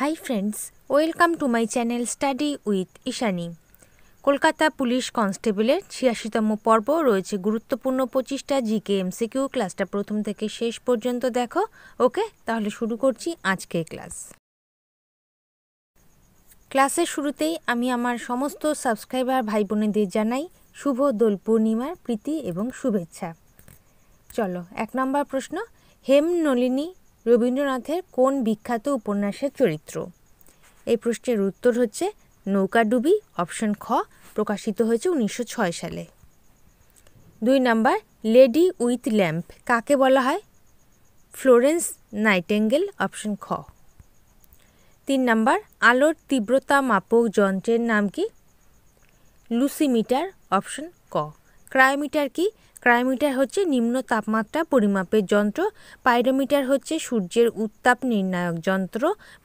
high friends welcome to my channel study with Ishani Kolkata police কনস্টেবলের ছিয়াশিতম পর্ব রয়েছে গুরুত্বপূর্ণ পঁচিশটা জি জিকে এমসিকিউ ক্লাসটা প্রথম থেকে শেষ পর্যন্ত দেখো ওকে তাহলে শুরু করছি আজকের ক্লাস ক্লাসের শুরুতেই আমি আমার সমস্ত সাবস্ক্রাইবার ভাই বোনেদের জানাই শুভ দোল পূর্ণিমার প্রীতি এবং শুভেচ্ছা চলো এক নম্বর প্রশ্ন হেম নলিনী রবীন্দ্রনাথের কোন বিখ্যাত উপন্যাসের চরিত্র এই প্রশ্নের উত্তর হচ্ছে নৌকাডুবি অপশন খ প্রকাশিত হয়েছে উনিশশো সালে দুই নাম্বার লেডি উইথ ল্যাম্প কাকে বলা হয় ফ্লোরেন্স নাইটেঙ্গেল অপশন খ তিন নাম্বার আলোর তীব্রতা মাপক যন্ত্রের নাম কি লুসিমিটার অপশন ক ক্রায়োমিটার কি ক্রাইমিটার হচ্ছে নিম্ন তাপমাত্রা পরিমাপের যন্ত্র পাইরোমিটার হচ্ছে সূর্যের উত্তাপ নির্ণায়ক যন্ত্র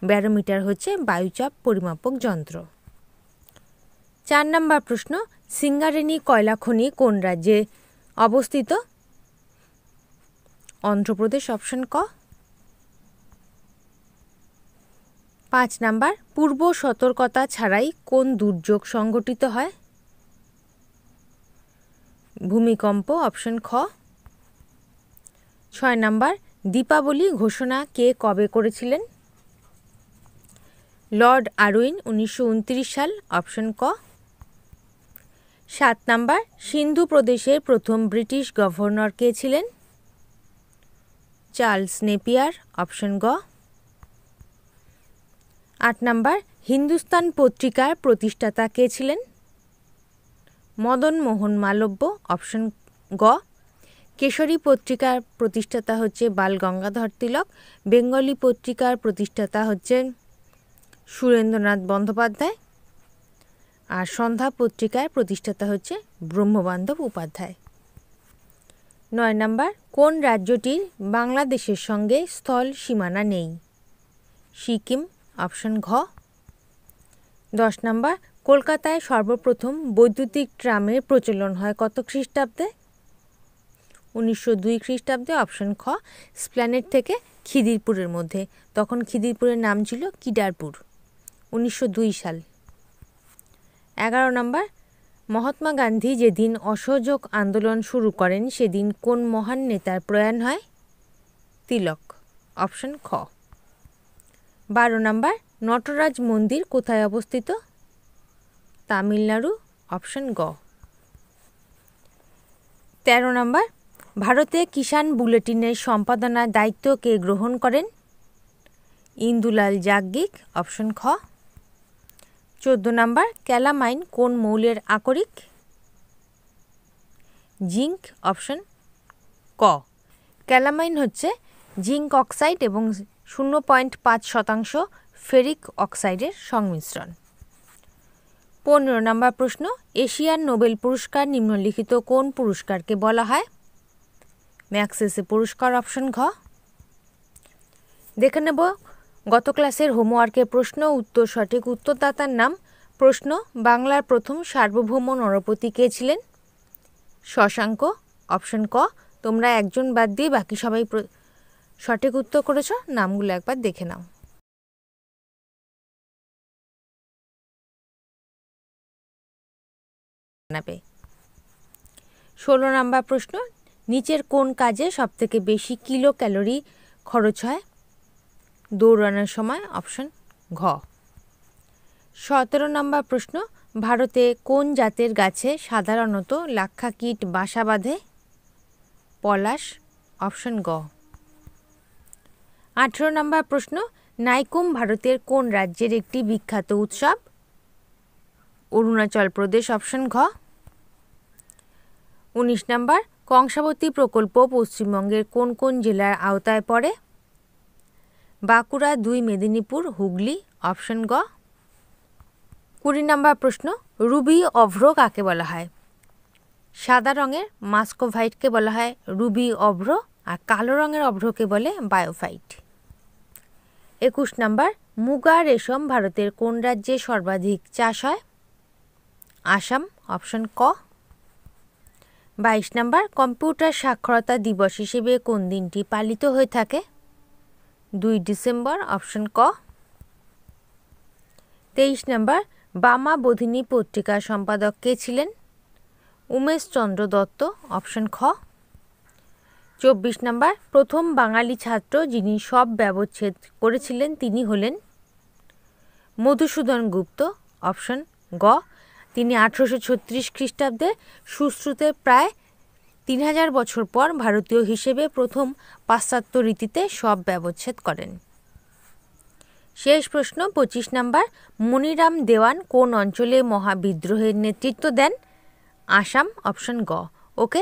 ব্যারোমিটার হচ্ছে বায়ুচাপ পরিমাপক যন্ত্র চার নম্বর প্রশ্ন সিঙ্গারেনি কয়লা খনি কোন রাজ্যে অবস্থিত অন্ধ্রপ্রদেশ অপশন ক পাঁচ নাম্বার পূর্ব সতর্কতা ছাড়াই কোন দুর্যোগ সংঘটিত হয় ভূমিকম্প অপশন খ ছয় নাম্বার দীপাবলি ঘোষণা কে কবে করেছিলেন লর্ড আরউইন উনিশশো সাল অপশন ক সাত নাম্বার সিন্ধু প্রদেশের প্রথম ব্রিটিশ গভর্নর কে ছিলেন চার্লস নেপিয়ার অপশন গ আট নাম্বার হিন্দুস্তান পত্রিকার প্রতিষ্ঠাতা কে ছিলেন মদন মোহন মালব্য অপশন গ কেশরী পত্রিকার প্রতিষ্ঠাতা হচ্ছে বাল গঙ্গাধর তিলক বেঙ্গলি পত্রিকার প্রতিষ্ঠাতা হচ্ছেন সুরেন্দ্রনাথ বন্দ্যোপাধ্যায় আর সন্ধ্যা পত্রিকার প্রতিষ্ঠাতা হচ্ছে ব্রহ্মবান্ধব উপাধ্যায় নয় নাম্বার কোন রাজ্যটির বাংলাদেশের সঙ্গে স্থল সীমানা নেই সিকিম অপশন ঘ দশ নাম্বার কলকাতায় সর্বপ্রথম বৈদ্যুতিক ট্রামের প্রচলন হয় কত খ্রিস্টাব্দে উনিশশো দুই খ্রিস্টাব্দে অপশন খ স্প্ল্যানেট থেকে খিদিরপুরের মধ্যে তখন খিদিরপুরের নাম ছিল কিডারপুর উনিশশো দুই সাল এগারো নম্বর মহাত্মা গান্ধী যেদিন অসহযোগ আন্দোলন শুরু করেন সেদিন কোন মহান নেতার প্রয়াণ হয় তিলক অপশন খ বারো নম্বর নটরাজ মন্দির কোথায় অবস্থিত তামিলনাড়ু অপশন গ তেরো নম্বর ভারতে কিষাণ বুলেটিনের সম্পাদনার দায়িত্ব কে গ্রহণ করেন ইন্দুলাল যাজ্ঞিক অপশন খ চোদ্দ নম্বর ক্যালামাইন কোন মৌলের আকরিক জিঙ্ক অপশন ক ক্যালামাইন হচ্ছে জিঙ্ক অক্সাইড এবং শূন্য পয়েন্ট পাঁচ শতাংশ ফেরিক অক্সাইডের সংমিশ্রণ পনেরো নম্বর প্রশ্ন এশিয়ার নোবেল পুরস্কার নিম্নলিখিত কোন পুরস্কারকে বলা হয় ম্যাক্সেসে পুরস্কার অপশন ঘ দেখে নেব গত ক্লাসের হোমওয়ার্কের প্রশ্ন উত্তর সঠিক উত্তরদাতার নাম প্রশ্ন বাংলার প্রথম সার্বভৌম নরপতি কে ছিলেন শশাঙ্ক অপশন ক তোমরা একজন বাদ দিয়ে বাকি সবাই সঠিক উত্তর করেছ নামগুলো একবার দেখে নাও জানাবে ষোলো নম্বর প্রশ্ন নিচের কোন কাজে সবথেকে বেশি কিলো ক্যালোরি খরচ হয় দৌড়ানোর সময় অপশন ঘ সতেরো নম্বর প্রশ্ন ভারতে কোন জাতের গাছে সাধারণত লাক্ষা কীট বাসা বাঁধে পলাশ অপশন গ আঠেরো নম্বর প্রশ্ন নাইকুম ভারতের কোন রাজ্যের একটি বিখ্যাত উৎসব অরুণাচল প্রদেশ অপশন ঘ উনিশ নাম্বার কংসাবতী প্রকল্প পশ্চিমবঙ্গের কোন কোন জেলার আওতায় পড়ে বাঁকুড়া দুই মেদিনীপুর হুগলি অপশন গ কুড়ি নাম্বার প্রশ্ন রুবি অভ্র কাকে বলা হয় সাদা রঙের মাস্কোভাইটকে বলা হয় রুবি অভ্র আর কালো রঙের অভ্রকে বলে বায়োফাইট একুশ নাম্বার মুগা রেশম ভারতের কোন রাজ্যে সর্বাধিক চাষ হয় আসাম অপশন ক বাইশ নম্বর কম্পিউটার সাক্ষরতা দিবস হিসেবে কোন দিনটি পালিত হয়ে থাকে দুই ডিসেম্বর অপশন ক তেইশ নাম্বার বামা বোধিনী পত্রিকার সম্পাদক কে ছিলেন উমেশ চন্দ্র দত্ত অপশন খ চব্বিশ নম্বর প্রথম বাঙালি ছাত্র যিনি সব ব্যবচ্ছেদ করেছিলেন তিনি হলেন মধুসূদন গুপ্ত অপশন গ তিনি আঠারোশো ছত্রিশ খ্রিস্টাব্দে সুশ্রুতে প্রায় তিন হাজার বছর পর ভারতীয় হিসেবে প্রথম পাশ্চাত্য রীতিতে সব ব্যবচ্ছেদ করেন শেষ প্রশ্ন পঁচিশ নাম্বার মনিরাম দেওয়ান কোন অঞ্চলে মহাবিদ্রোহের নেতৃত্ব দেন আসাম অপশন গ ওকে